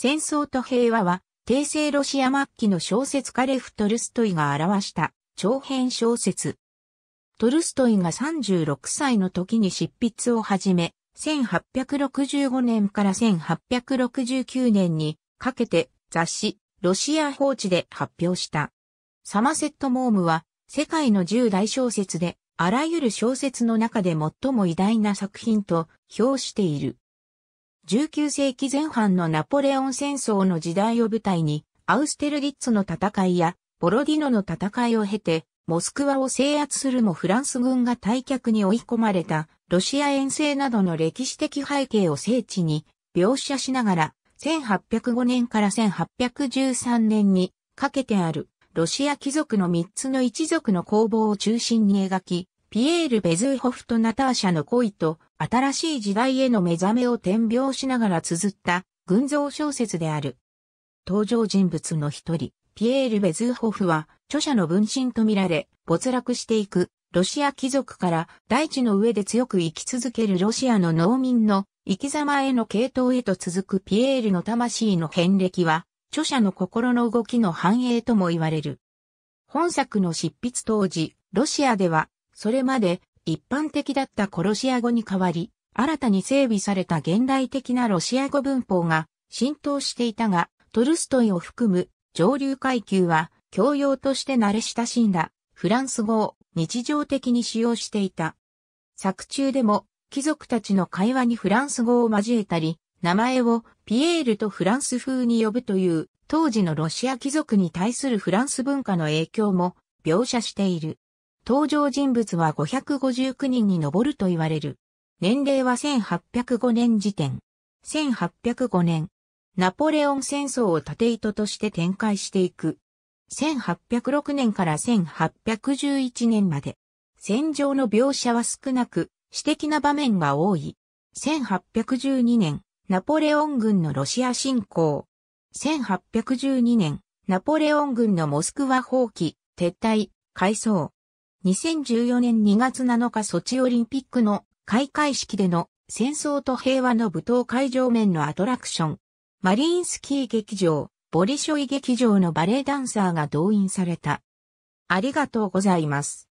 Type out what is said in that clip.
戦争と平和は、帝政ロシア末期の小説家レフ・トルストイが表した長編小説。トルストイが36歳の時に執筆を始め、1865年から1869年にかけて雑誌ロシア放置で発表した。サマセット・モームは世界の10大小説であらゆる小説の中で最も偉大な作品と評している。19世紀前半のナポレオン戦争の時代を舞台に、アウステルギッツの戦いやボロディノの戦いを経て、モスクワを制圧するもフランス軍が退却に追い込まれたロシア遠征などの歴史的背景を聖地に描写しながら、1805年から1813年にかけてあるロシア貴族の3つの一族の攻防を中心に描き、ピエール・ベズーホフとナターシャの恋と新しい時代への目覚めを点描しながら綴った群像小説である。登場人物の一人、ピエール・ベズーホフは著者の分身とみられ、没落していくロシア貴族から大地の上で強く生き続けるロシアの農民の生き様への系統へと続くピエールの魂の遍歴は、著者の心の動きの反映とも言われる。本作の執筆当時、ロシアではそれまで一般的だったコロシア語に代わり、新たに整備された現代的なロシア語文法が浸透していたが、トルストイを含む上流階級は教養として慣れ親しんだフランス語を日常的に使用していた。作中でも貴族たちの会話にフランス語を交えたり、名前をピエールとフランス風に呼ぶという当時のロシア貴族に対するフランス文化の影響も描写している。登場人物は559人に上ると言われる。年齢は1805年時点。1805年、ナポレオン戦争を縦糸として展開していく。1806年から1811年まで、戦場の描写は少なく、私的な場面が多い。1812年、ナポレオン軍のロシア侵攻。1812年、ナポレオン軍のモスクワ放棄、撤退、改装。2014年2月7日ソチオリンピックの開会式での戦争と平和の舞踏会場面のアトラクション。マリンスキー劇場、ボリショイ劇場のバレエダンサーが動員された。ありがとうございます。